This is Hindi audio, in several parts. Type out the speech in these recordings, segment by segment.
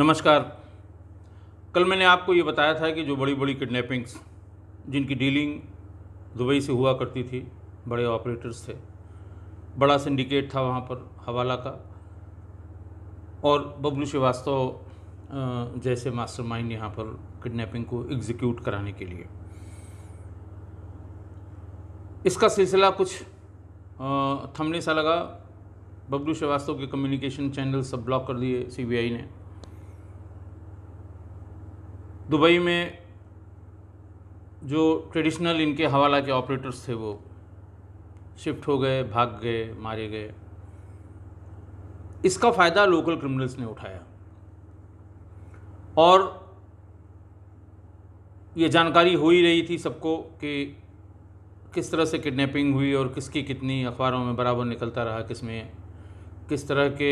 नमस्कार कल मैंने आपको ये बताया था कि जो बड़ी बड़ी किडनैपिंग्स जिनकी डीलिंग दुबई से हुआ करती थी बड़े ऑपरेटर्स थे बड़ा सिंडिकेट था वहाँ पर हवाला का और बबलू श्रीवास्तव जैसे मास्टरमाइंड यहाँ पर किडनैपिंग को एग्जीक्यूट कराने के लिए इसका सिलसिला कुछ थमने सा लगा बबलू श्रीवास्तव के कम्युनिकेशन चैनल सब ब्लॉक कर दिए सीबीआई ने दुबई में जो ट्रेडिशनल इनके हवाला के ऑपरेटर्स थे वो शिफ्ट हो गए भाग गए मारे गए इसका फ़ायदा लोकल क्रिमिनल्स ने उठाया और ये जानकारी हो ही रही थी सबको कि किस तरह से किडनैपिंग हुई और किसकी कितनी अखबारों में बराबर निकलता रहा किस में किस तरह के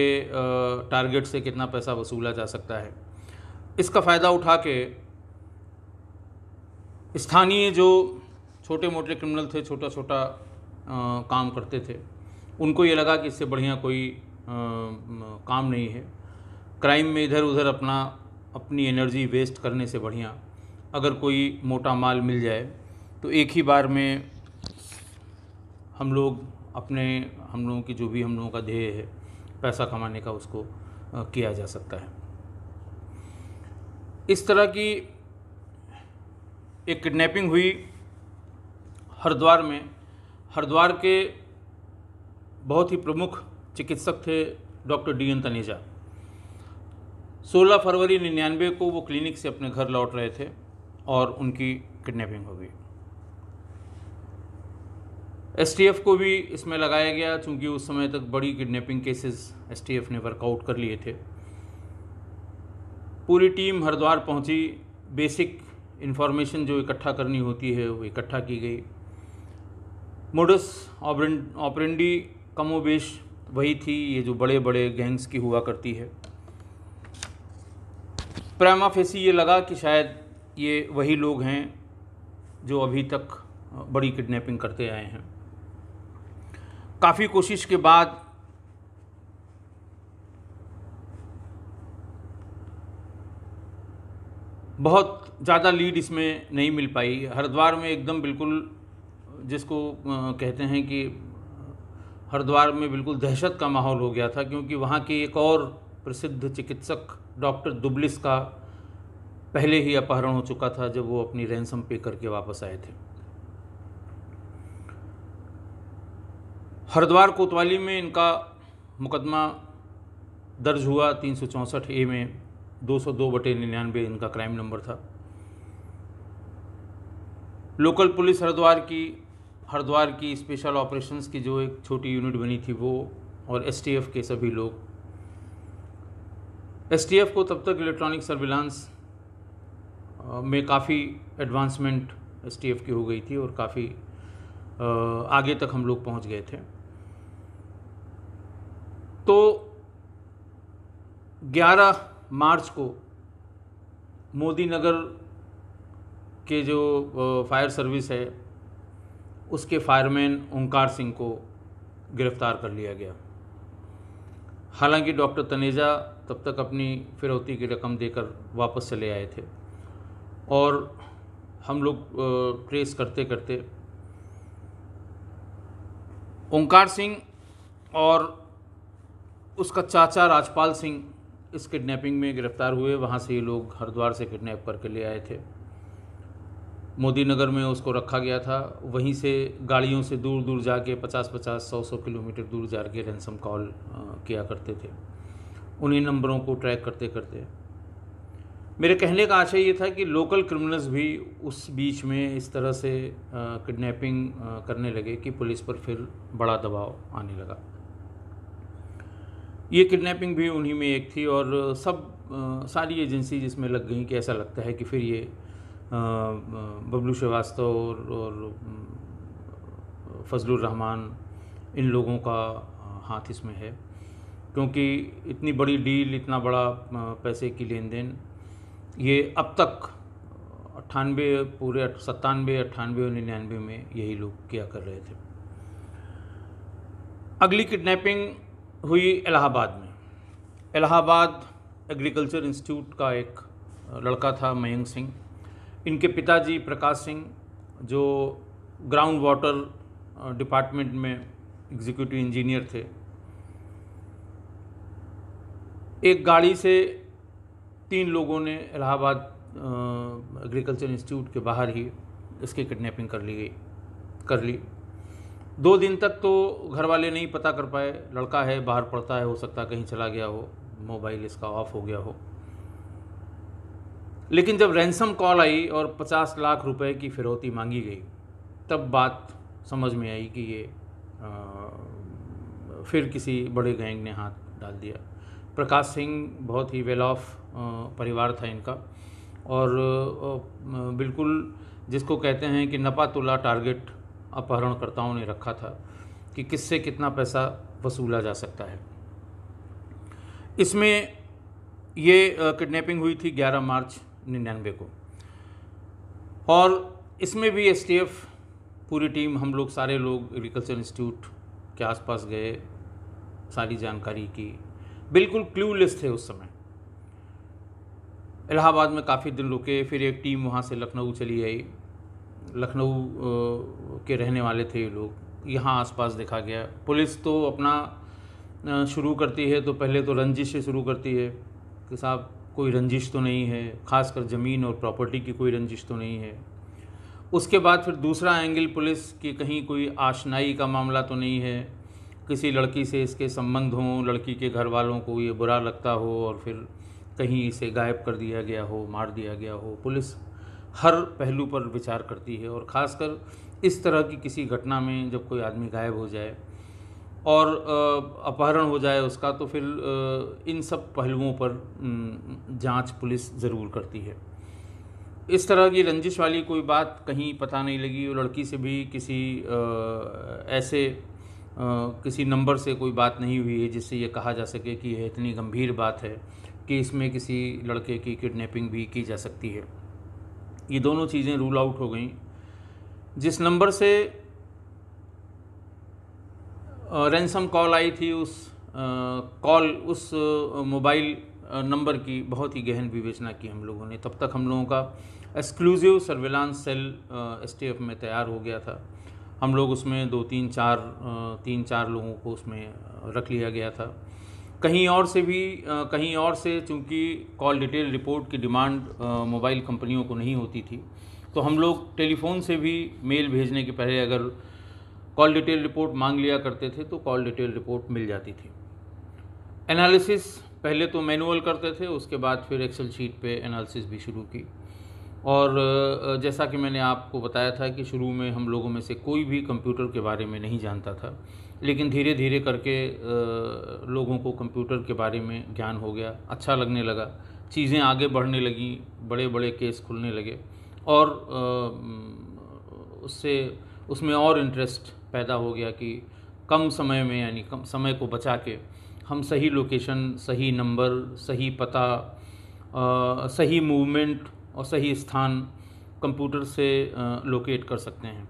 टारगेट से कितना पैसा वसूला जा सकता है इसका फ़ायदा उठा के स्थानीय जो छोटे मोटे क्रिमिनल थे छोटा छोटा काम करते थे उनको ये लगा कि इससे बढ़िया कोई आ, काम नहीं है क्राइम में इधर उधर अपना अपनी एनर्जी वेस्ट करने से बढ़िया अगर कोई मोटा माल मिल जाए तो एक ही बार में हम लोग अपने हम लोगों की जो भी हम लोगों का ध्येय है पैसा कमाने का उसको किया जा सकता है इस तरह की एक किडनैपिंग हुई हरिद्वार में हरिद्वार के बहुत ही प्रमुख चिकित्सक थे डॉक्टर डी एन तनेजा 16 फरवरी निन्यानवे को वो क्लिनिक से अपने घर लौट रहे थे और उनकी किडनैपिंग हो गई एस को भी इसमें लगाया गया क्योंकि उस समय तक बड़ी किडनैपिंग केसेस एस ने वर्कआउट कर लिए थे पूरी टीम हरिद्वार पहुंची बेसिक इन्फॉर्मेशन जो इकट्ठा करनी होती है वो इकट्ठा की गई मोडस ऑपरेंडी कमोबेश वही थी ये जो बड़े बड़े गैंग्स की हुआ करती है प्रेमा फेसी ये लगा कि शायद ये वही लोग हैं जो अभी तक बड़ी किडनैपिंग करते आए हैं काफ़ी कोशिश के बाद बहुत ज़्यादा लीड इसमें नहीं मिल पाई हरिद्वार में एकदम बिल्कुल जिसको कहते हैं कि हरिद्वार में बिल्कुल दहशत का माहौल हो गया था क्योंकि वहाँ के एक और प्रसिद्ध चिकित्सक डॉक्टर दुबलिस का पहले ही अपहरण हो चुका था जब वो अपनी रैंसम पे करके वापस आए थे हरिद्वार कोतवाली में इनका मुकदमा दर्ज हुआ तीन ए में 202 सौ बटे निन्यानवे इनका क्राइम नंबर था लोकल पुलिस हरिद्वार की हरिद्वार की स्पेशल ऑपरेशंस की जो एक छोटी यूनिट बनी थी वो और एसटीएफ के सभी लोग एसटीएफ को तब तक इलेक्ट्रॉनिक सर्विलांस में काफ़ी एडवांसमेंट एसटीएफ की हो गई थी और काफ़ी आगे तक हम लोग पहुंच गए थे तो 11 मार्च को मोदी नगर के जो फायर सर्विस है उसके फायरमैन ओंकार सिंह को गिरफ्तार कर लिया गया हालांकि डॉक्टर तनेजा तब तक अपनी फिरौती की रकम देकर वापस चले आए थे और हम लोग ट्रेस करते करते ओंकार सिंह और उसका चाचा राजपाल सिंह इस किडनैपिंग में गिरफ्तार हुए वहाँ से ये लोग हरिद्वार से किडनैप करके ले आए थे मोदी नगर में उसको रखा गया था वहीं से गाड़ियों से दूर दूर जाके पचास पचास सौ सौ किलोमीटर दूर जा के रैंसम कॉल किया करते थे उन्हीं नंबरों को ट्रैक करते करते मेरे कहने का आशय ये था कि लोकल क्रिमिनल्स भी उस बीच में इस तरह से किडनैपिंग करने लगे कि पुलिस पर फिर बड़ा दबाव आने लगा ये किडनैपिंग भी उन्हीं में एक थी और सब सारी एजेंसी जिसमें लग गई कि ऐसा लगता है कि फिर ये बबलू श्रीवास्तव और, और फजलुर रहमान इन लोगों का हाथ इसमें है क्योंकि इतनी बड़ी डील इतना बड़ा पैसे की लेन देन ये अब तक अट्ठानबे पूरे सत्तानवे अट्ठानवे और निन्यानवे में यही लोग किया कर रहे थे अगली किडनैपिंग हुई इलाहाबाद में इलाहाबाद एग्रीकल्चर इंस्टीट्यूट का एक लड़का था मयंक सिंह इनके पिताजी प्रकाश सिंह जो ग्राउंड वाटर डिपार्टमेंट में एग्जीक्यूटिव इंजीनियर थे एक गाड़ी से तीन लोगों ने इलाहाबाद एग्रीकल्चर इंस्टीट्यूट के बाहर ही इसकी किडनैपिंग कर ली गई कर ली दो दिन तक तो घर वाले नहीं पता कर पाए लड़का है बाहर पड़ता है हो सकता कहीं चला गया हो मोबाइल इसका ऑफ हो गया हो लेकिन जब रैंसम कॉल आई और पचास लाख रुपए की फिरौती मांगी गई तब बात समझ में आई कि ये आ, फिर किसी बड़े गैंग ने हाथ डाल दिया प्रकाश सिंह बहुत ही वेल ऑफ परिवार था इनका और बिल्कुल जिसको कहते हैं कि नपातुला टारगेट अपहरणकर्ताओं ने रखा था कि किससे कितना पैसा वसूला जा सकता है इसमें ये किडनैपिंग हुई थी 11 मार्च निन्यानवे को और इसमें भी एस पूरी टीम हम लोग सारे लोग एग्रीकल्चर इंस्टीट्यूट के आसपास गए सारी जानकारी की बिल्कुल क्लूलेस थे उस समय इलाहाबाद में काफ़ी दिन रुके फिर एक टीम वहाँ से लखनऊ चली आई लखनऊ के रहने वाले थे ये लोग यहाँ आसपास देखा गया पुलिस तो अपना शुरू करती है तो पहले तो रंजिश से शुरू करती है कि साहब कोई रंजिश तो नहीं है ख़ासकर ज़मीन और प्रॉपर्टी की कोई रंजिश तो नहीं है उसके बाद फिर दूसरा एंगल पुलिस की कहीं कोई आशनाई का मामला तो नहीं है किसी लड़की से इसके संबंध हों लड़की के घर वालों को ये बुरा लगता हो और फिर कहीं इसे गायब कर दिया गया हो मार दिया गया हो पुलिस हर पहलू पर विचार करती है और ख़ासकर इस तरह की किसी घटना में जब कोई आदमी गायब हो जाए और अपहरण हो जाए उसका तो फिर इन सब पहलुओं पर जांच पुलिस ज़रूर करती है इस तरह की रंजिश वाली कोई बात कहीं पता नहीं लगी और लड़की से भी किसी ऐसे किसी नंबर से कोई बात नहीं हुई है जिससे ये कहा जा सके कि यह इतनी गंभीर बात है कि इसमें किसी लड़के की किडनैपिंग भी की जा सकती है ये दोनों चीज़ें रूल आउट हो गई जिस नंबर से रैनसम कॉल आई थी उस कॉल उस मोबाइल नंबर की बहुत ही गहन विवेचना की हम लोगों ने तब तक हम लोगों का एक्सक्लूसिव सर्विलांस सेल एस में तैयार हो गया था हम लोग उसमें दो तीन चार तीन चार लोगों को उसमें रख लिया गया था कहीं और से भी कहीं और से चूंकि कॉल डिटेल रिपोर्ट की डिमांड मोबाइल कंपनियों को नहीं होती थी तो हम लोग टेलीफोन से भी मेल भेजने के पहले अगर कॉल डिटेल रिपोर्ट मांग लिया करते थे तो कॉल डिटेल रिपोर्ट मिल जाती थी एनालिसिस पहले तो मैनुअल करते थे उसके बाद फिर एक्सेल शीट पे एनालिसिस भी शुरू की और जैसा कि मैंने आपको बताया था कि शुरू में हम लोगों में से कोई भी कंप्यूटर के बारे में नहीं जानता था लेकिन धीरे धीरे करके लोगों को कंप्यूटर के बारे में ज्ञान हो गया अच्छा लगने लगा चीज़ें आगे बढ़ने लगी बड़े बड़े केस खुलने लगे और उससे उसमें और इंटरेस्ट पैदा हो गया कि कम समय में यानी कम समय को बचा के हम सही लोकेशन सही नंबर सही पता आ, सही मूवमेंट और सही स्थान कंप्यूटर से लोकेट कर सकते हैं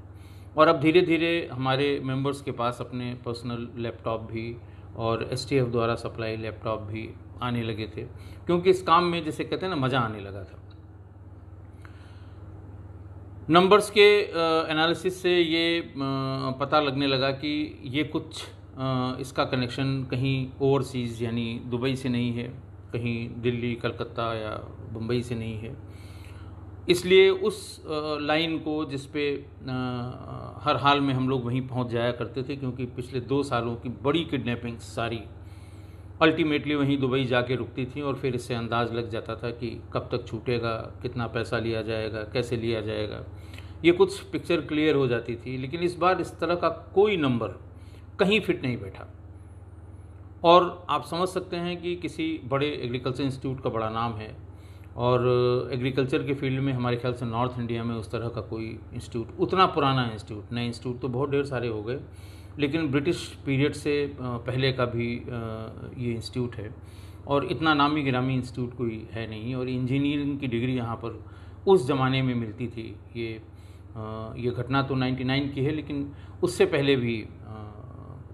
और अब धीरे धीरे हमारे मेंबर्स के पास अपने पर्सनल लैपटॉप भी और एस द्वारा सप्लाई लैपटॉप भी आने लगे थे क्योंकि इस काम में जैसे कहते हैं ना मज़ा आने लगा था नंबर्स के एनालिसिस से ये पता लगने लगा कि ये कुछ इसका कनेक्शन कहीं ओवरसीज़ यानी दुबई से नहीं है कहीं दिल्ली कलकत्ता या बम्बई से नहीं है इसलिए उस लाइन को जिस पे हर हाल में हम लोग वहीं पहुंच जाया करते थे क्योंकि पिछले दो सालों की बड़ी किडनैपिंग सारी अल्टीमेटली वहीं दुबई जाके रुकती थी और फिर इससे अंदाज़ लग जाता था कि कब तक छूटेगा कितना पैसा लिया जाएगा कैसे लिया जाएगा ये कुछ पिक्चर क्लियर हो जाती थी लेकिन इस बार इस तरह का कोई नंबर कहीं फिट नहीं बैठा और आप समझ सकते हैं कि किसी बड़े एग्रीकल्चर इंस्टीट्यूट का बड़ा नाम है और एग्रीकल्चर के फील्ड में हमारे ख्याल से नॉर्थ इंडिया में उस तरह का कोई इंस्टीट्यूट उतना पुराना इंस्टीट्यूट नए इंस्टीट्यूट तो बहुत ढेर सारे हो गए लेकिन ब्रिटिश पीरियड से पहले का भी ये इंस्टीट्यूट है और इतना नामी गिरामी इंस्टीट्यूट कोई है नहीं और इंजीनियरिंग की डिग्री यहाँ पर उस ज़माने में मिलती थी ये ये घटना तो 99 की है लेकिन उससे पहले भी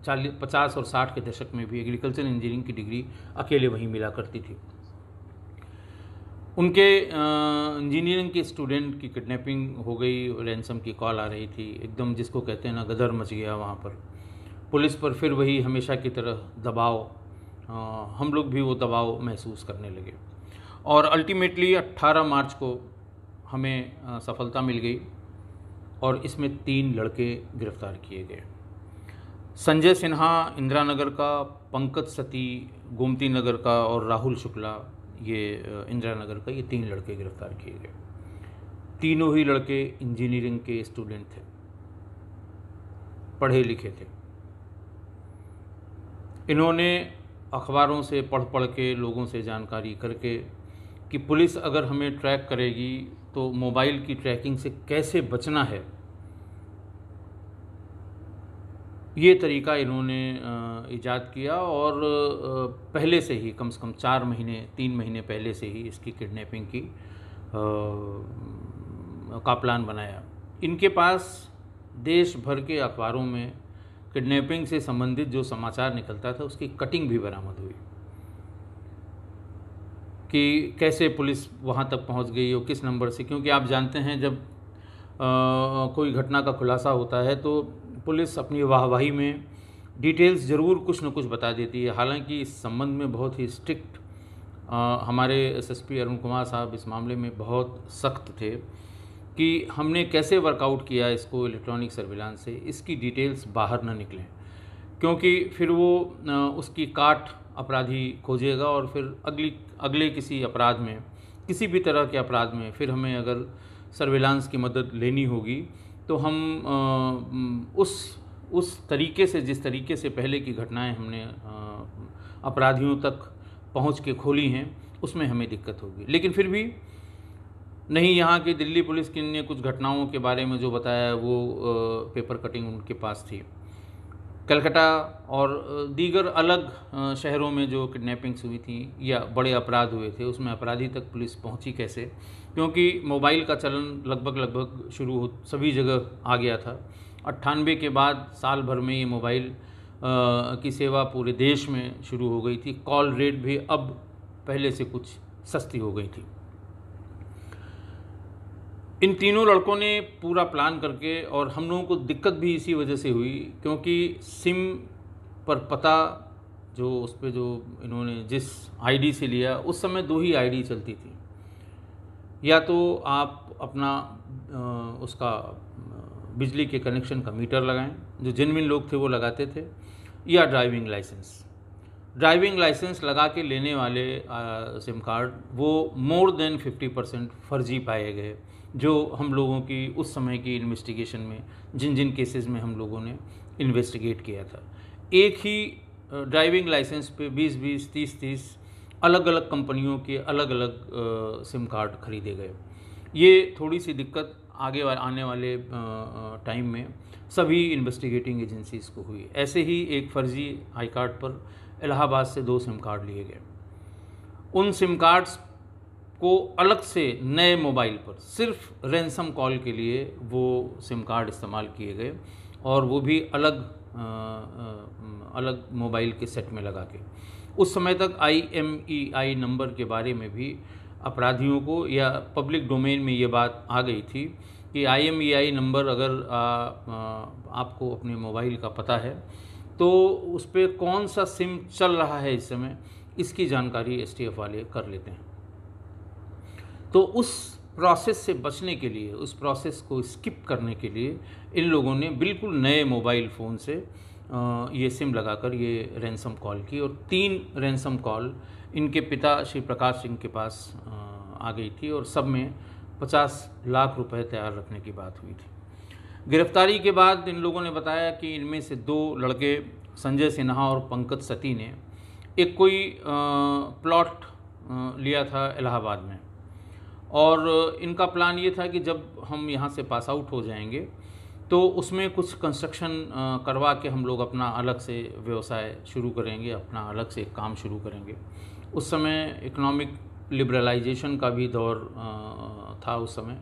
चालीस पचास और साठ के दशक में भी एग्रीकल्चर इंजीनियरिंग की डिग्री अकेले वहीं मिला करती थी उनके इंजीनियरिंग के स्टूडेंट की किडनैपिंग हो गई रैनसम की कॉल आ रही थी एकदम जिसको कहते हैं ना गदर मच गया वहाँ पर पुलिस पर फिर वही हमेशा की तरह दबाव आ, हम लोग भी वो दबाव महसूस करने लगे और अल्टीमेटली 18 मार्च को हमें आ, सफलता मिल गई और इसमें तीन लड़के गिरफ्तार किए गए संजय सिन्हा इंदिरा नगर का पंकज सती गोमती नगर का और राहुल शुक्ला ये इंदिरा नगर का ये तीन लड़के गिरफ्तार किए गए तीनों ही लड़के इंजीनियरिंग के स्टूडेंट थे पढ़े लिखे थे इन्होंने अखबारों से पढ़ पढ़ के लोगों से जानकारी करके कि पुलिस अगर हमें ट्रैक करेगी तो मोबाइल की ट्रैकिंग से कैसे बचना है ये तरीका इन्होंने ईजाद किया और पहले से ही कम से कम चार महीने तीन महीने पहले से ही इसकी किडनैपिंग की का प्लान बनाया इनके पास देश भर के अखबारों में किडनैपिंग से संबंधित जो समाचार निकलता था उसकी कटिंग भी बरामद हुई कि कैसे पुलिस वहाँ तक पहुँच गई और किस नंबर से क्योंकि आप जानते हैं जब आ, कोई घटना का खुलासा होता है तो पुलिस अपनी वाहवाही में डिटेल्स ज़रूर कुछ न कुछ बता देती है हालांकि इस संबंध में बहुत ही स्ट्रिक्ट हमारे एसएसपी अरुण कुमार साहब इस मामले में बहुत सख्त थे कि हमने कैसे वर्कआउट किया इसको इलेक्ट्रॉनिक सर्विलांस से इसकी डिटेल्स बाहर न निकलें क्योंकि फिर वो उसकी काट अपराधी खोजेगा और फिर अगली अगले किसी अपराध में किसी भी तरह के अपराध में फिर हमें अगर सर्विलांस की मदद लेनी होगी तो हम उस उस तरीके से जिस तरीके से पहले की घटनाएं हमने अपराधियों तक पहुंच के खोली हैं उसमें हमें दिक्कत होगी लेकिन फिर भी नहीं यहाँ की दिल्ली पुलिस की ने कुछ घटनाओं के बारे में जो बताया वो पेपर कटिंग उनके पास थी कलकत्ता और दीगर अलग शहरों में जो किडनैपिंग्स हुई थी या बड़े अपराध हुए थे उसमें अपराधी तक पुलिस पहुंची कैसे क्योंकि मोबाइल का चलन लगभग लगभग शुरू हो सभी जगह आ गया था अट्ठानवे के बाद साल भर में ये मोबाइल की सेवा पूरे देश में शुरू हो गई थी कॉल रेट भी अब पहले से कुछ सस्ती हो गई थी इन तीनों लड़कों ने पूरा प्लान करके और हम लोगों को दिक्कत भी इसी वजह से हुई क्योंकि सिम पर पता जो उस पर जो इन्होंने जिस आईडी से लिया उस समय दो ही आईडी चलती थी या तो आप अपना उसका बिजली के कनेक्शन का मीटर लगाएं जो जिनमिन लोग थे वो लगाते थे या ड्राइविंग लाइसेंस ड्राइविंग लाइसेंस लगा के लेने वाले सिम कार्ड वो मोर देन फिफ्टी परसेंट फर्जी पाए गए जो हम लोगों की उस समय की इन्वेस्टिगेशन में जिन जिन केसेस में हम लोगों ने इन्वेस्टिगेट किया था एक ही ड्राइविंग लाइसेंस पे बीस बीस तीस तीस अलग अलग कंपनियों के अलग अलग सिम कार्ड खरीदे गए ये थोड़ी सी दिक्कत आगे वा, आने वाले टाइम में सभी इन्वेस्टिगेटिंग एजेंसीज को हुई ऐसे ही एक फर्जी आई कार्ड पर इलाहाबाद से दो सिम कार्ड लिए गए उन सिम कार्ड्स को अलग से नए मोबाइल पर सिर्फ रैंसम कॉल के लिए वो सिम कार्ड इस्तेमाल किए गए और वो भी अलग आ, आ, अलग मोबाइल के सेट में लगा के उस समय तक आई e नंबर के बारे में भी अपराधियों को या पब्लिक डोमेन में ये बात आ गई थी कि आई e नंबर अगर आ, आ, आपको अपने मोबाइल का पता है तो उस पर कौन सा सिम चल रहा है इस समय इसकी जानकारी एस वाले कर लेते हैं तो उस प्रोसेस से बचने के लिए उस प्रोसेस को स्किप करने के लिए इन लोगों ने बिल्कुल नए मोबाइल फ़ोन से ये सिम लगाकर ये रैनसम कॉल की और तीन रैनसम कॉल इनके पिता श्री प्रकाश सिंह के पास आ गई थी और सब में पचास लाख रुपए तैयार रखने की बात हुई थी गिरफ्तारी के बाद इन लोगों ने बताया कि इनमें से दो लड़के संजय सिन्हा और पंकज सती ने एक कोई प्लॉट लिया था इलाहाबाद में और इनका प्लान ये था कि जब हम यहाँ से पास आउट हो जाएंगे तो उसमें कुछ कंस्ट्रक्शन करवा के हम लोग अपना अलग से व्यवसाय शुरू करेंगे अपना अलग से काम शुरू करेंगे उस समय इकोनॉमिक लिबरलाइजेशन का भी दौर था उस समय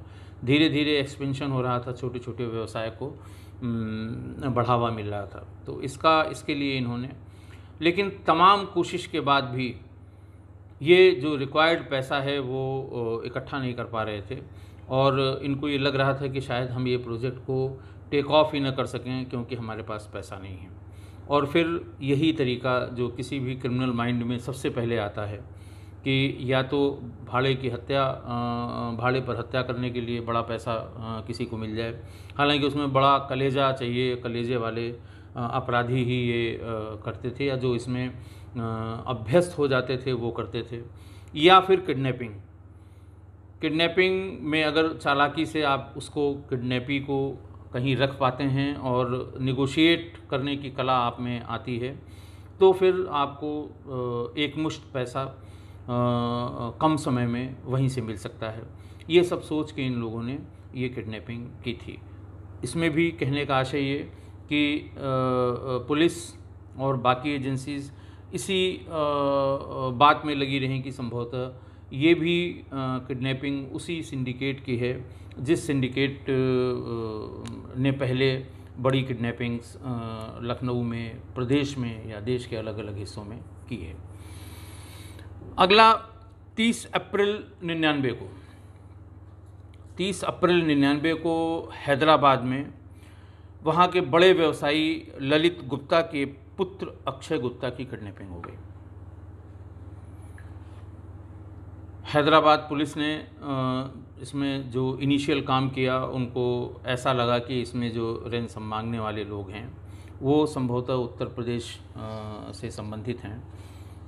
धीरे धीरे एक्सपेंशन हो रहा था छोटे छोटे व्यवसाय को बढ़ावा मिल रहा था तो इसका इसके लिए इन्होंने लेकिन तमाम कोशिश के बाद भी ये जो रिक्वायर्ड पैसा है वो इकट्ठा नहीं कर पा रहे थे और इनको ये लग रहा था कि शायद हम ये प्रोजेक्ट को टेक ऑफ ही ना कर सकें क्योंकि हमारे पास पैसा नहीं है और फिर यही तरीका जो किसी भी क्रिमिनल माइंड में सबसे पहले आता है कि या तो भाड़े की हत्या भाड़े पर हत्या करने के लिए बड़ा पैसा किसी को मिल जाए हालांकि उसमें बड़ा कलेजा चाहिए कलेजे वाले अपराधी ही ये करते थे या जो इसमें अभ्यस्त हो जाते थे वो करते थे या फिर किडनैपिंग किडनैपिंग में अगर चालाकी से आप उसको किडनैपी को कहीं रख पाते हैं और निगोशिएट करने की कला आप में आती है तो फिर आपको एक मुश्त पैसा कम समय में वहीं से मिल सकता है ये सब सोच के इन लोगों ने ये किडनैपिंग की थी इसमें भी कहने का आशय ये कि पुलिस और बाकी एजेंसीज़ इसी बात में लगी रहें कि संभवतः ये भी किडनैपिंग उसी सिंडिकेट की है जिस सिंडिकेट ने पहले बड़ी किडनैपिंग्स लखनऊ में प्रदेश में या देश के अलग अलग हिस्सों में की है अगला 30 अप्रैल निन्यानवे को 30 अप्रैल निन्यानवे को हैदराबाद में वहाँ के बड़े व्यवसायी ललित गुप्ता के पुत्र अक्षय गुप्ता की किडनैपिंग हो गई हैदराबाद पुलिस ने इसमें जो इनिशियल काम किया उनको ऐसा लगा कि इसमें जो सम मांगने वाले लोग हैं वो संभवतः उत्तर प्रदेश से संबंधित हैं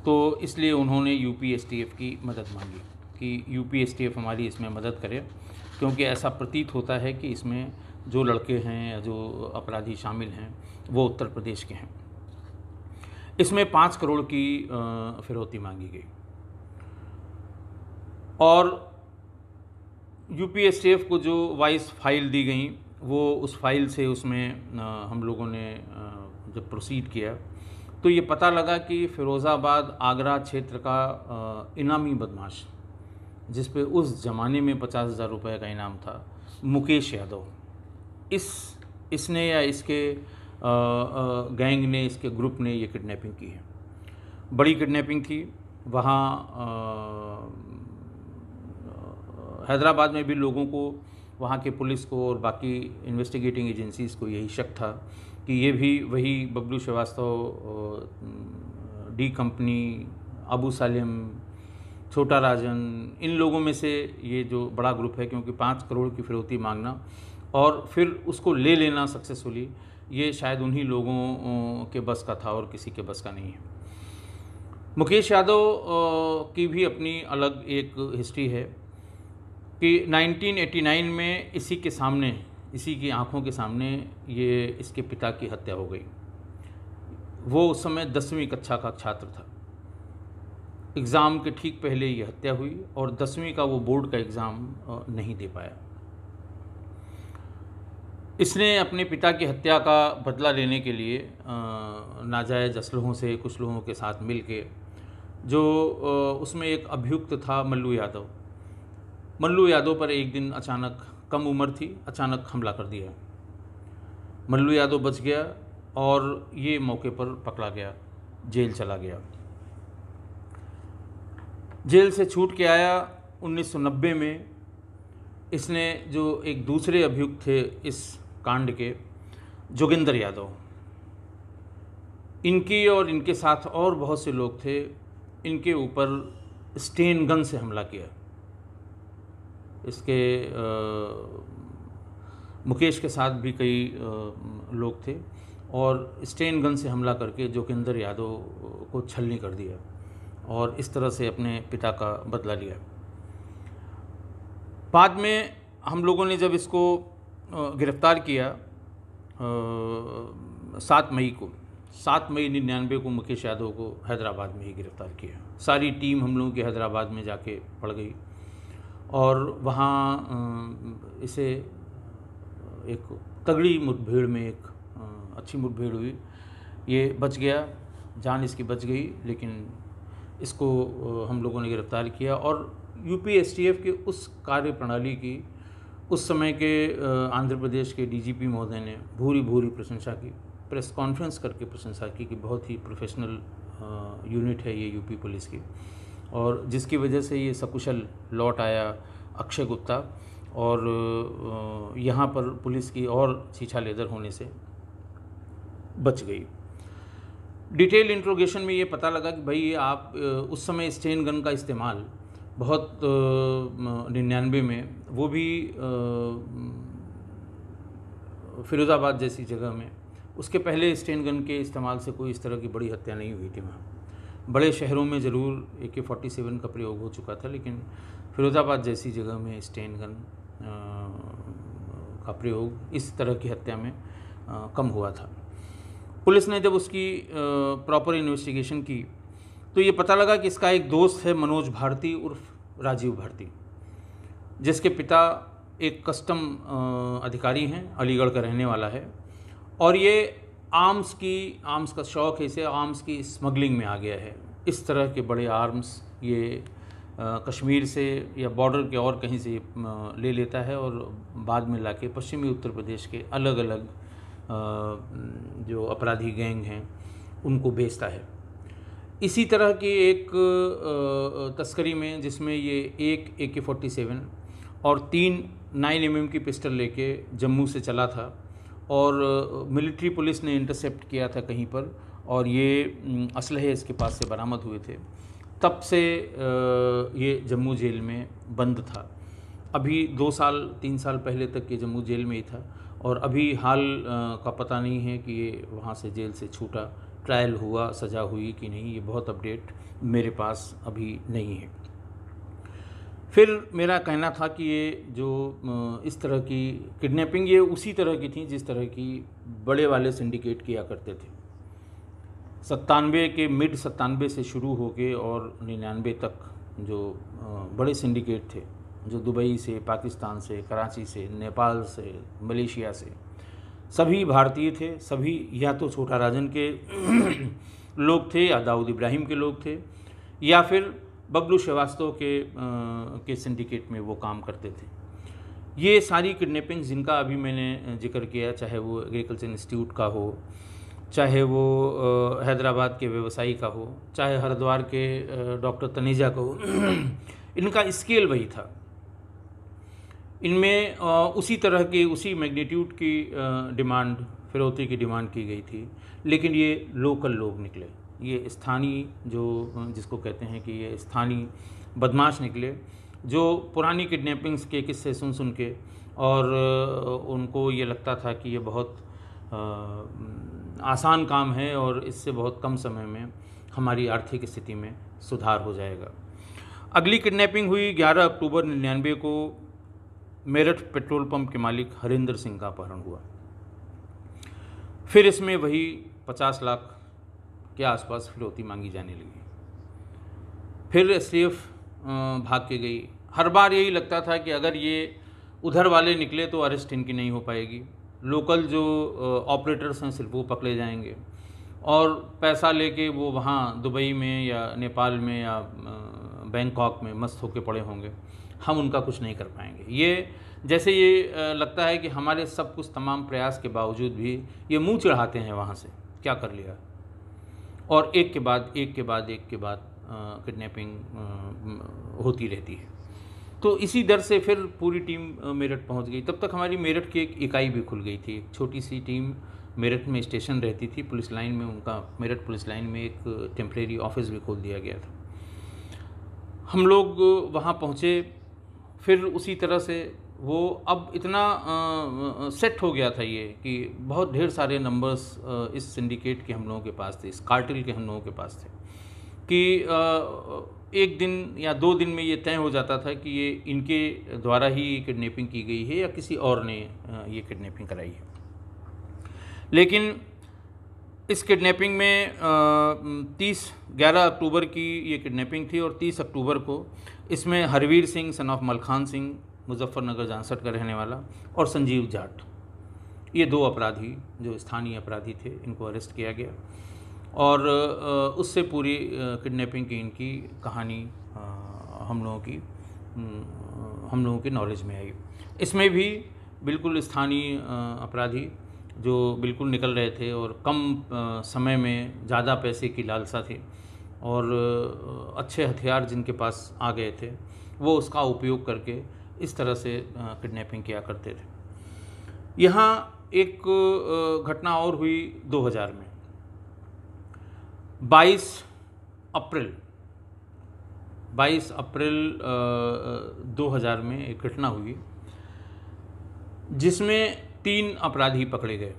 तो इसलिए उन्होंने यू की मदद मांगी कि यू हमारी इसमें मदद करे क्योंकि ऐसा प्रतीत होता है कि इसमें जो लड़के हैं या जो अपराधी शामिल हैं वो उत्तर प्रदेश के हैं इसमें पाँच करोड़ की फिरौती मांगी गई और U P S T F को जो वाइस फाइल दी गई वो उस फाइल से उसमें हम लोगों ने जब प्रोसीड किया तो ये पता लगा कि फ़िरोज़ाबाद आगरा क्षेत्र का इनामी बदमाश जिस पे उस ज़माने में पचास हज़ार रुपये का इनाम था मुकेश यादव इस इसने या इसके गैंग ने इसके ग्रुप ने ये किडनैपिंग की है बड़ी किडनैपिंग थी वहाँ हैदराबाद में भी लोगों को वहाँ के पुलिस को और बाकी इन्वेस्टिगेटिंग एजेंसीज़ को यही शक था कि ये भी वही बबलू श्रीवास्तव डी कंपनी अबू सालिम छोटा राजन इन लोगों में से ये जो बड़ा ग्रुप है क्योंकि पाँच करोड़ की फिरौती मांगना और फिर उसको ले लेना सक्सेसफुली ये शायद उन्हीं लोगों के बस का था और किसी के बस का नहीं है मुकेश यादव की भी अपनी अलग एक हिस्ट्री है कि 1989 में इसी के सामने इसी की आंखों के सामने ये इसके पिता की हत्या हो गई वो उस समय दसवीं कक्षा का छात्र था एग्ज़ाम के ठीक पहले ये हत्या हुई और दसवीं का वो बोर्ड का एग्ज़ाम नहीं दे पाया इसने अपने पिता की हत्या का बदला लेने के लिए नाजायज़ असलहों से कुछ लोगों के साथ मिल के जो उसमें एक अभियुक्त था मल्लू यादव मल्लू यादव पर एक दिन अचानक कम उम्र थी अचानक हमला कर दिया मल्लू यादव बच गया और ये मौके पर पकड़ा गया जेल चला गया जेल से छूट के आया 1990 में इसने जो एक दूसरे अभियुक्त थे इस कांड के जोगिंदर यादव इनकी और इनके साथ और बहुत से लोग थे इनके ऊपर स्टेन गन से हमला किया इसके मुकेश के साथ भी कई लोग थे और स्टेन गन से हमला करके जोगिंदर यादव को छलनी कर दिया और इस तरह से अपने पिता का बदला लिया बाद में हम लोगों ने जब इसको गिरफ्तार किया सात मई को सात मई निन्यानवे को मुकेश यादव को हैदराबाद में ही गिरफ्तार किया सारी टीम हम लोगों की हैदराबाद में जाके पड़ गई और वहाँ इसे एक तगड़ी मुठभेड़ में एक अच्छी मुठभेड़ हुई ये बच गया जान इसकी बच गई लेकिन इसको हम लोगों ने गिरफ्तार किया और यू पी के उस कार्य प्रणाली की उस समय के आंध्र प्रदेश के डीजीपी महोदय ने भूरी भूरी प्रशंसा की प्रेस कॉन्फ्रेंस करके प्रशंसा की कि बहुत ही प्रोफेशनल यूनिट है ये यूपी पुलिस की और जिसकी वजह से ये सकुशल लौट आया अक्षय गुप्ता और यहाँ पर पुलिस की और छीछा लेदर होने से बच गई डिटेल इंट्रोगेशन में ये पता लगा कि भाई आप उस समय स्टेन गन का इस्तेमाल बहुत निन्यानवे में वो भी फिरोज़ाबाद जैसी जगह में उसके पहले स्टेन गन के इस्तेमाल से कोई इस तरह की बड़ी हत्या नहीं हुई थी वहाँ बड़े शहरों में ज़रूर ए के फोर्टी सेवन का प्रयोग हो चुका था लेकिन फिरोज़ाबाद जैसी जगह में स्टेन गन का प्रयोग इस तरह की हत्या में आ, कम हुआ था पुलिस ने जब उसकी प्रॉपर इन्वेस्टिगेशन की तो ये पता लगा कि इसका एक दोस्त है मनोज भारती उर्फ राजीव भारती जिसके पिता एक कस्टम अधिकारी हैं अलीगढ़ का रहने वाला है और ये आर्म्स की आर्म्स का शौक़ है इसे आर्म्स की स्मगलिंग में आ गया है इस तरह के बड़े आर्म्स ये कश्मीर से या बॉर्डर के और कहीं से ले लेता है और बाद में के पश्चिमी उत्तर प्रदेश के अलग अलग जो अपराधी गैंग हैं उनको बेचता है इसी तरह की एक तस्करी में जिसमें ये एक ए के फोर्टी सेवन और तीन नाइन एम की पिस्टल लेके जम्मू से चला था और मिलिट्री पुलिस ने इंटरसेप्ट किया था कहीं पर और ये असलहे इसके पास से बरामद हुए थे तब से ये जम्मू जेल में बंद था अभी दो साल तीन साल पहले तक ये जम्मू जेल में ही था और अभी हाल का पता नहीं है कि ये वहाँ से जेल से छूटा ट्रायल हुआ सज़ा हुई कि नहीं ये बहुत अपडेट मेरे पास अभी नहीं है फिर मेरा कहना था कि ये जो इस तरह की किडनैपिंग ये उसी तरह की थी जिस तरह की बड़े वाले सिंडिकेट किया करते थे सत्तानवे के मिड सत्तानवे से शुरू हो के और निन्यानवे तक जो बड़े सिंडिकेट थे जो दुबई से पाकिस्तान से कराची से नेपाल से मलेशिया से सभी भारतीय थे सभी या तो छोटा राजन के लोग थे या दाऊद इब्राहिम के लोग थे या फिर बबलू श्रीवास्तव के आ, के सिंडिकेट में वो काम करते थे ये सारी किडनेपिंग जिनका अभी मैंने जिक्र किया चाहे वो एग्रीकल्चर इंस्टीट्यूट का हो चाहे वो हैदराबाद के व्यवसायी का हो चाहे हरिद्वार के डॉक्टर तनेजा का हो इनका स्केल वही था इनमें उसी तरह की उसी मैग्नीट्यूड की डिमांड फिरौती की डिमांड की गई थी लेकिन ये लोकल लोग निकले ये स्थानीय जो जिसको कहते हैं कि ये स्थानीय बदमाश निकले जो पुरानी किडनैपिंग्स के किस्से सुन सुन के और उनको ये लगता था कि ये बहुत आसान काम है और इससे बहुत कम समय में हमारी आर्थिक स्थिति में सुधार हो जाएगा अगली किडनैपिंग हुई 11 अक्टूबर निन्यानवे को मेरठ पेट्रोल पंप के मालिक हरिंदर सिंह का अपहरण हुआ फिर इसमें वही 50 लाख के आसपास फिरौती मांगी जाने लगी फिर एस भाग के गई हर बार यही लगता था कि अगर ये उधर वाले निकले तो अरेस्ट इनकी नहीं हो पाएगी लोकल जो ऑपरेटर्स हैं सिर्फ वो पकड़े जाएंगे और पैसा लेके वो वहाँ दुबई में या नेपाल में या बैंकॉक में मस्त होके पड़े होंगे हम उनका कुछ नहीं कर पाएंगे ये जैसे ये लगता है कि हमारे सब कुछ तमाम प्रयास के बावजूद भी ये मुंह चढ़ाते हैं वहाँ से क्या कर लिया और एक के बाद एक के बाद एक के बाद किडनैपिंग होती रहती है तो इसी डर से फिर पूरी टीम मेरठ पहुंच गई तब तक हमारी मेरठ की एक इकाई भी खुल गई थी एक छोटी सी टीम मेरठ में स्टेशन रहती थी पुलिस लाइन में उनका मेरठ पुलिस लाइन में एक टेम्प्रेरी ऑफिस भी खोल दिया गया था हम लोग वहाँ पहुँचे फिर उसी तरह से वो अब इतना आ, सेट हो गया था ये कि बहुत ढेर सारे नंबर्स इस सिंडिकेट के हम लोगों के पास थे इस कार्टिल के हम लोगों के पास थे कि आ, एक दिन या दो दिन में ये तय हो जाता था कि ये इनके द्वारा ही किडनैपिंग की गई है या किसी और ने ये किडनैपिंग कराई है लेकिन इस किडनैपिंग में तीस ग्यारह अक्टूबर की ये किडनैपिंग थी और तीस अक्टूबर को इसमें हरवीर सिंह सन ऑफ मलखान सिंह मुजफ्फरनगर जानसठ का रहने वाला और संजीव जाट ये दो अपराधी जो स्थानीय अपराधी थे इनको अरेस्ट किया गया और उससे पूरी किडनैपिंग की इनकी कहानी हम लोगों की हम लोगों के नॉलेज में आई इसमें भी बिल्कुल स्थानीय अपराधी जो बिल्कुल निकल रहे थे और कम समय में ज़्यादा पैसे की लालसा थी और अच्छे हथियार जिनके पास आ गए थे वो उसका उपयोग करके इस तरह से किडनैपिंग किया करते थे यहाँ एक घटना और हुई 2000 में 22 अप्रैल 22 अप्रैल 2000 में एक घटना हुई जिसमें तीन अपराधी पकड़े गए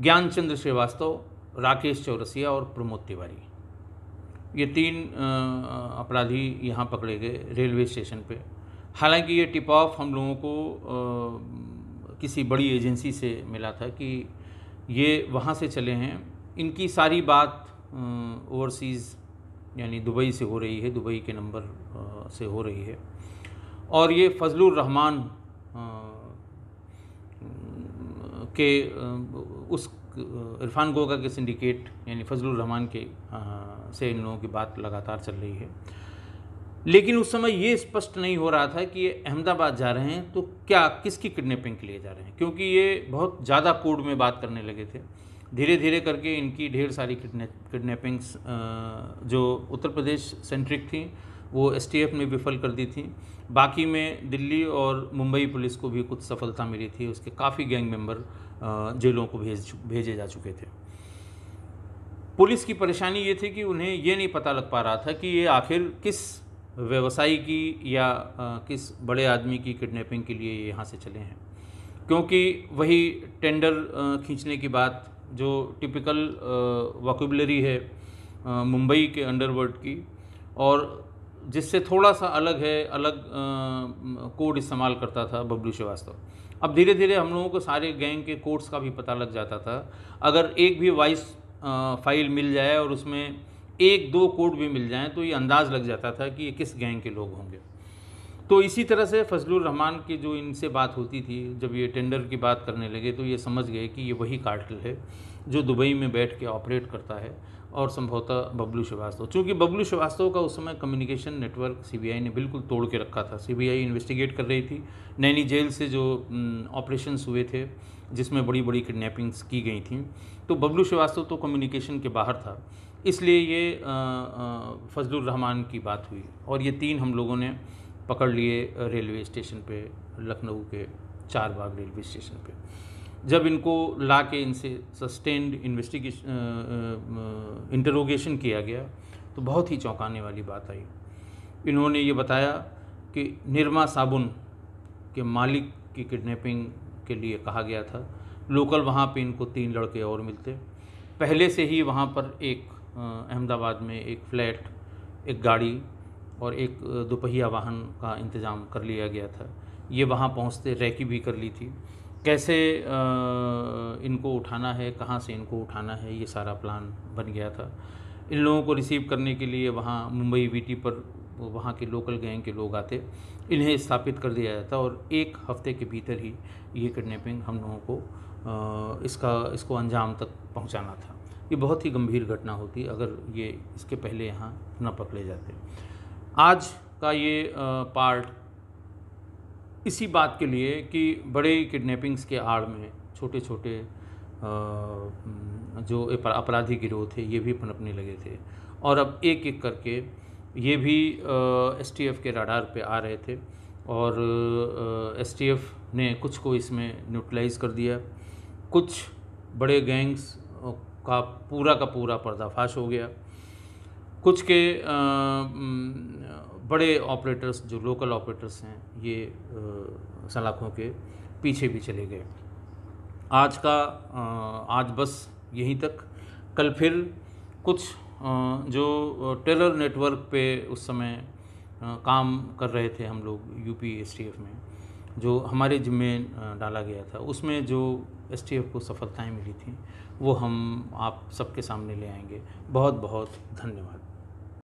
ज्ञानचंद्र श्रीवास्तव राकेश चौरसिया और प्रमोद तिवारी ये तीन अपराधी यहाँ पकड़े गए रेलवे स्टेशन पे हालांकि ये टिप ऑफ हम लोगों को आ, किसी बड़ी एजेंसी से मिला था कि ये वहाँ से चले हैं इनकी सारी बात ओवरसीज़ यानी दुबई से हो रही है दुबई के नंबर से हो रही है और ये फजलुर रहमान के उस इरफान गोगा के सिंडिकेट यानी फजलुर रहमान के आ, से इन लोगों की बात लगातार चल रही है लेकिन उस समय ये स्पष्ट नहीं हो रहा था कि ये अहमदाबाद जा रहे हैं तो क्या किसकी किडनैपिंग के लिए जा रहे हैं क्योंकि ये बहुत ज़्यादा कोड में बात करने लगे थे धीरे धीरे करके इनकी ढेर सारी किडनैपिंग्स जो उत्तर प्रदेश सेंट्रिक थी वो एसटीएफ ने विफल कर दी थी बाकी में दिल्ली और मुंबई पुलिस को भी कुछ सफलता मिली थी उसके काफ़ी गैंग मेंबर जेलों को भेज भेजे जा चुके थे पुलिस की परेशानी ये थी कि उन्हें ये नहीं पता लग पा रहा था कि ये आखिर किस व्यवसायी की या किस बड़े आदमी की किडनैपिंग के लिए यहाँ से चले हैं क्योंकि वही टेंडर खींचने की बात जो टिपिकल वॉकबलरी है मुंबई के अंडरवर्ल्ड की और जिससे थोड़ा सा अलग है अलग कोड इस्तेमाल करता था बबलू श्रीवास्तव अब धीरे धीरे हम लोगों को सारे गैंग के कोड्स का भी पता लग जाता था अगर एक भी वॉइस फाइल मिल जाए और उसमें एक दो कोड भी मिल जाएँ तो ये अंदाज़ लग जाता था कि ये किस गैंग के लोग होंगे तो इसी तरह से फजलुर रहमान की जो इनसे बात होती थी जब ये टेंडर की बात करने लगे तो ये समझ गए कि ये वही कार्टल है जो दुबई में बैठ के ऑपरेट करता है और संभवतः बबलू श्रीवास्तव चूँकि बबलू श्रीवास्तव का उस समय कम्युनिकेशन नेटवर्क सीबीआई ने बिल्कुल तोड़ के रखा था सीबीआई इन्वेस्टिगेट कर रही थी नैनी जेल से जो ऑपरेशंस हुए थे जिसमें बड़ी बड़ी किडनैपिंग्स की गई थी तो बबलू श्रीवास्तव तो कम्युनिकेशन के बाहर था इसलिए ये फजलुर रहमान की बात हुई और ये तीन हम लोगों ने पकड़ लिए रेलवे स्टेशन पे लखनऊ के चार बाग रेलवे स्टेशन पे जब इनको ला के इनसे सस्टेंड इन्वेस्टिगेशन इंटरोगेशन किया गया तो बहुत ही चौंकाने वाली बात आई इन्होंने ये बताया कि निर्मा साबुन के मालिक की किडनैपिंग के लिए कहा गया था लोकल वहाँ पे इनको तीन लड़के और मिलते पहले से ही वहाँ पर एक अहमदाबाद में एक फ्लैट एक गाड़ी और एक दोपहिया वाहन का इंतज़ाम कर लिया गया था ये वहाँ पहुँचते रैकी भी कर ली थी कैसे इनको उठाना है कहाँ से इनको उठाना है ये सारा प्लान बन गया था इन लोगों को रिसीव करने के लिए वहाँ मुंबई वीटी पर वहाँ के लोकल गैंग के लोग आते इन्हें स्थापित कर दिया जाता और एक हफ्ते के भीतर ही ये किडनैपिंग हम लोगों को इसका इसको अंजाम तक पहुँचाना था ये बहुत ही गंभीर घटना होती अगर ये इसके पहले यहाँ न पकड़े जाते आज का ये पार्ट इसी बात के लिए कि बड़े किडनैपिंग्स के आड़ में छोटे छोटे जो अपराधी गिरोह थे ये भी पनपने लगे थे और अब एक एक करके ये भी एस के राडार पे आ रहे थे और एस ने कुछ को इसमें न्यूट्रलाइज़ कर दिया कुछ बड़े गैंग्स का पूरा का पूरा पर्दाफाश हो गया कुछ के आ, बड़े ऑपरेटर्स जो लोकल ऑपरेटर्स हैं ये सलाखों के पीछे भी चले गए आज का आज बस यहीं तक कल फिर कुछ जो टेरर नेटवर्क पे उस समय काम कर रहे थे हम लोग यूपी पी में जो हमारे जिम्मे डाला गया था उसमें जो एस को सफलताएं मिली थी वो हम आप सबके सामने ले आएंगे बहुत बहुत धन्यवाद